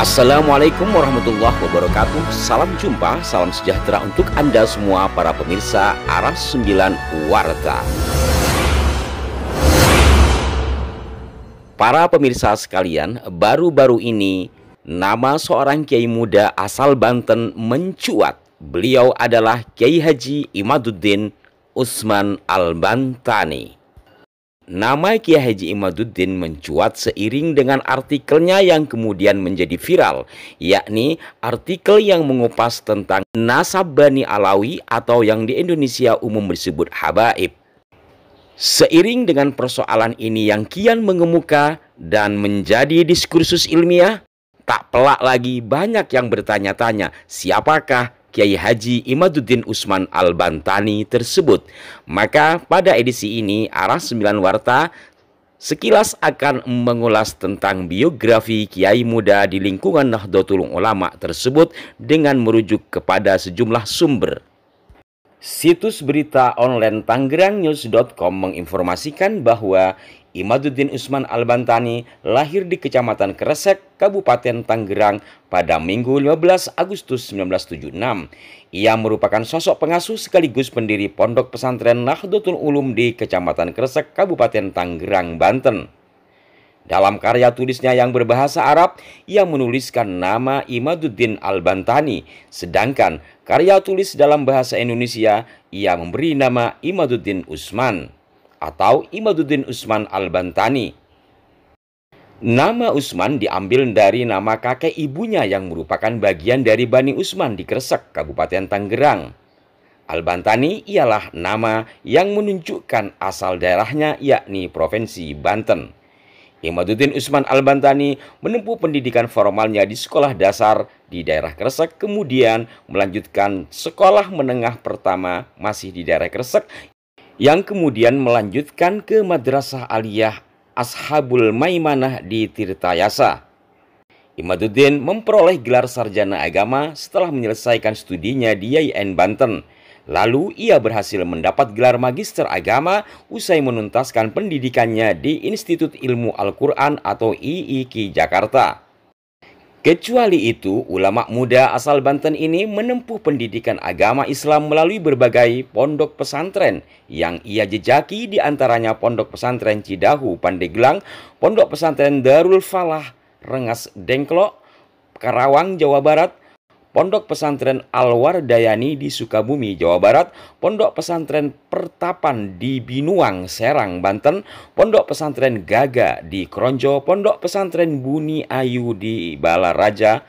Assalamualaikum warahmatullahi wabarakatuh Salam jumpa, salam sejahtera untuk Anda semua para pemirsa arah 9 warga. Para pemirsa sekalian, baru-baru ini nama seorang kiai muda asal Banten mencuat Beliau adalah Kiai Haji Imaduddin Usman Al-Bantani Nama Kiai Haji Imaduddin mencuat seiring dengan artikelnya yang kemudian menjadi viral, yakni artikel yang mengupas tentang nasab Bani Alawi atau yang di Indonesia umum disebut Habaib. Seiring dengan persoalan ini yang kian mengemuka dan menjadi diskursus ilmiah, tak pelak lagi banyak yang bertanya-tanya siapakah Kiai Haji Imaduddin Usman Al-Bantani tersebut. Maka pada edisi ini Arah 9 Warta sekilas akan mengulas tentang biografi kiai muda di lingkungan Nahdlatul Ulama tersebut dengan merujuk kepada sejumlah sumber. Situs berita online tanggerangnews.com menginformasikan bahwa Imaduddin Usman Al-Bantani lahir di Kecamatan Kresek, Kabupaten Tangerang pada Minggu 15 Agustus 1976. Ia merupakan sosok pengasuh sekaligus pendiri Pondok Pesantren Nahdlatul Ulum di Kecamatan Kresek, Kabupaten Tangerang, Banten. Dalam karya tulisnya yang berbahasa Arab, ia menuliskan nama Imaduddin Al-Bantani, sedangkan karya tulis dalam bahasa Indonesia ia memberi nama Imaduddin Usman atau Imaduddin Usman Al-Bantani. Nama Usman diambil dari nama kakek ibunya yang merupakan bagian dari Bani Usman di Kresek, Kabupaten Tangerang. Al-Bantani ialah nama yang menunjukkan asal daerahnya yakni Provinsi Banten. Imaduddin Usman Al-Bantani menempuh pendidikan formalnya di sekolah dasar di daerah Kresek, kemudian melanjutkan sekolah menengah pertama masih di daerah Kresek yang kemudian melanjutkan ke Madrasah Aliyah Ashabul Maimanah di Tirtayasa. Imaduddin memperoleh gelar sarjana agama setelah menyelesaikan studinya di YN Banten. Lalu ia berhasil mendapat gelar magister agama usai menuntaskan pendidikannya di Institut Ilmu Al-Quran atau IIK Jakarta. Kecuali itu, ulama muda asal Banten ini menempuh pendidikan agama Islam melalui berbagai pondok pesantren yang ia jejaki di antaranya pondok pesantren Cidahu Pandeglang, pondok pesantren Darul Falah Rengas Dengklok, Karawang, Jawa Barat, Pondok Pesantren Alwardayani di Sukabumi, Jawa Barat, Pondok Pesantren Pertapan di Binuang, Serang, Banten, Pondok Pesantren Gaga di Kronjo, Pondok Pesantren Buni Ayu di Balaraja,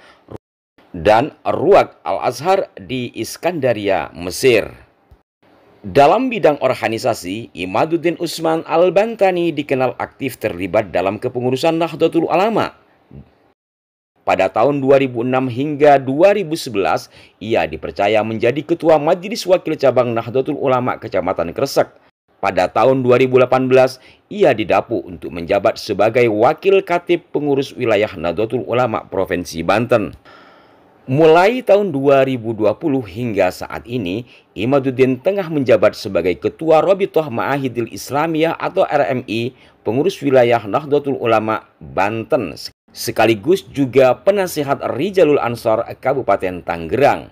dan Ruak Al-Azhar di Iskandaria, Mesir. Dalam bidang organisasi, Imaduddin Usman Al-Bantani dikenal aktif terlibat dalam kepengurusan Nahdlatul Ulama pada tahun 2006 hingga 2011, ia dipercaya menjadi Ketua Majelis Wakil Cabang Nahdlatul Ulama Kecamatan Kresek. Pada tahun 2018, ia didapuk untuk menjabat sebagai Wakil Katib Pengurus Wilayah Nahdlatul Ulama Provinsi Banten. Mulai tahun 2020 hingga saat ini, Imaduddin tengah menjabat sebagai Ketua Robitoh Ma'ahidil Islamiyah atau RMI, Pengurus Wilayah Nahdlatul Ulama Banten sekaligus juga penasehat Rijalul Ansor Kabupaten Tangerang.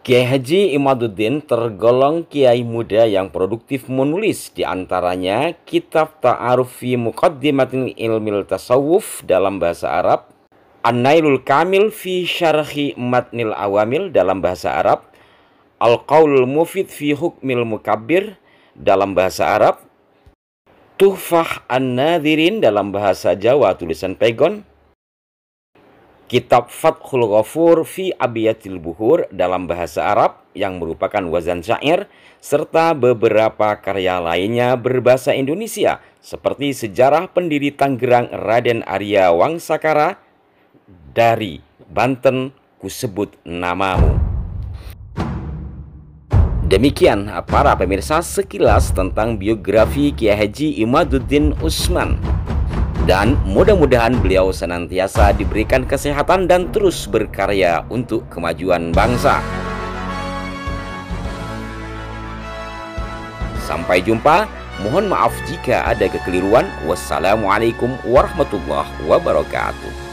Kiai Haji Imaduddin tergolong kiai muda yang produktif menulis di antaranya kitab Ta'arufi Muqaddimatin Ilmil Tasawuf dalam bahasa Arab, An-Nailul Kamil fi Syarhi Matnil Awamil dalam bahasa Arab, Al-Qaul Mufid fi Hukmil Mukabbir dalam bahasa Arab, Tuhfah An-Nadhirin dalam bahasa Jawa tulisan Pegon. Kitab Fathul Ghafur fi Abiyatil Buhur dalam bahasa Arab yang merupakan wazan syair serta beberapa karya lainnya berbahasa Indonesia seperti Sejarah Pendiri Tanggerang Raden Arya Wangsakara dari Banten Kusebut Namamu. Demikian uh, para pemirsa sekilas tentang biografi Kiai Haji Imaduddin Usman. Dan mudah-mudahan beliau senantiasa diberikan kesehatan dan terus berkarya untuk kemajuan bangsa. Sampai jumpa, mohon maaf jika ada kekeliruan. Wassalamualaikum warahmatullahi wabarakatuh.